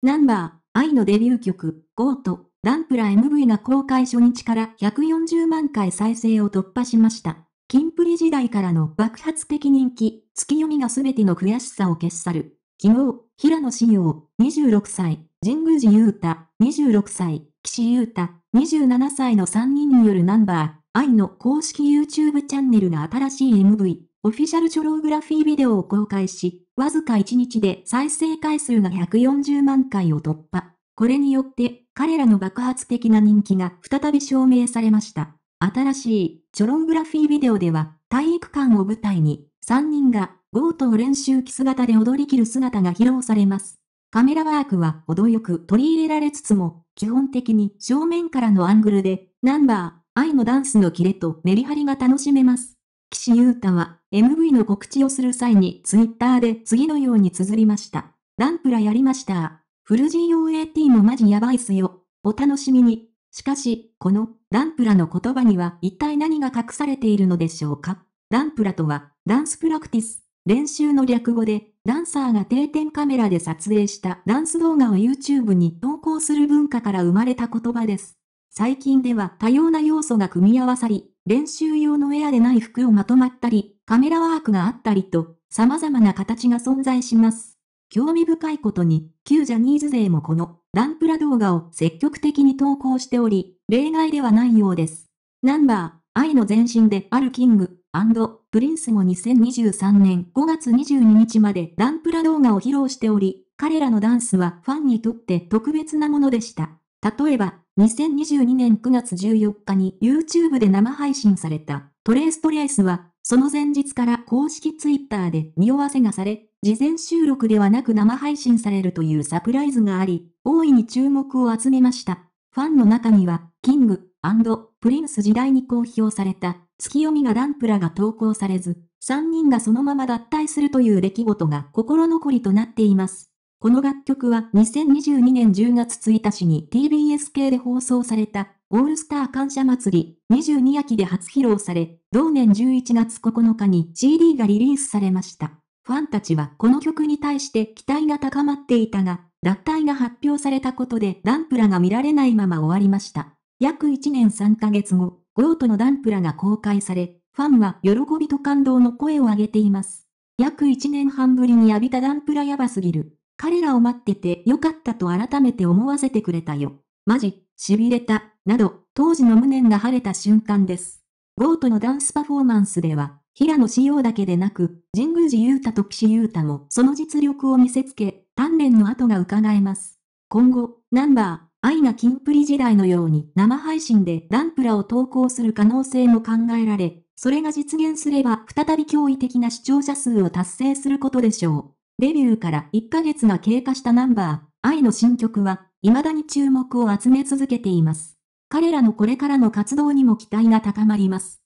ナンバー、愛のデビュー曲、ゴート、ダンプラ MV が公開初日から140万回再生を突破しました。キンプリ時代からの爆発的人気、月読みが全ての悔しさを消し去る。昨日、平野紫耀、26歳、神宮寺優太、26歳、岸優太、27歳の3人によるナンバー、愛の公式 YouTube チャンネルが新しい MV、オフィシャルチョログラフィービデオを公開し、わずか1日で再生回数が140万回を突破。これによって彼らの爆発的な人気が再び証明されました。新しいチョログラフィービデオでは体育館を舞台に3人がゴートを練習着姿で踊り切る姿が披露されます。カメラワークは程よく取り入れられつつも、基本的に正面からのアングルで、ナンバー、愛のダンスのキレとメリハリが楽しめます。岸優太は MV の告知をする際にツイッターで次のように綴りました。ランプラやりました。フル GOAT もマジやばいっすよ。お楽しみに。しかし、このランプラの言葉には一体何が隠されているのでしょうかランプラとは、ダンスプラクティス、練習の略語で、ダンサーが定点カメラで撮影したダンス動画を YouTube に投稿する文化から生まれた言葉です。最近では多様な要素が組み合わさり、練習用のエアでない服をまとまったり、カメラワークがあったりと、様々な形が存在します。興味深いことに、旧ジャニーズ勢もこのランプラ動画を積極的に投稿しており、例外ではないようです。ナンバー、愛の前身であるキング、プリンスも2023年5月22日までランプラ動画を披露しており、彼らのダンスはファンにとって特別なものでした。例えば、2022年9月14日に YouTube で生配信されたトレーストレースは、その前日から公式 Twitter で匂わせがされ、事前収録ではなく生配信されるというサプライズがあり、大いに注目を集めました。ファンの中には、キングプリンス時代に公表された月読みがダンプラが投稿されず、3人がそのまま脱退するという出来事が心残りとなっています。この楽曲は2022年10月1日に TBS 系で放送されたオールスター感謝祭り22秋で初披露され、同年11月9日に CD がリリースされました。ファンたちはこの曲に対して期待が高まっていたが、脱退が発表されたことでダンプラが見られないまま終わりました。約1年3ヶ月後、ゴートのダンプラが公開され、ファンは喜びと感動の声を上げています。約1年半ぶりに浴びたダンプラやばすぎる。彼らを待っててよかったと改めて思わせてくれたよ。マジ、痺れた、など、当時の無念が晴れた瞬間です。ゴートのダンスパフォーマンスでは、平野紫耀だけでなく、神宮寺勇太と岸優太もその実力を見せつけ、鍛錬の跡が伺えます。今後、ナンバー、愛が金キンプリ時代のように生配信でダンプラを投稿する可能性も考えられ、それが実現すれば再び驚異的な視聴者数を達成することでしょう。デビューから1ヶ月が経過したナンバー、愛の新曲は、未だに注目を集め続けています。彼らのこれからの活動にも期待が高まります。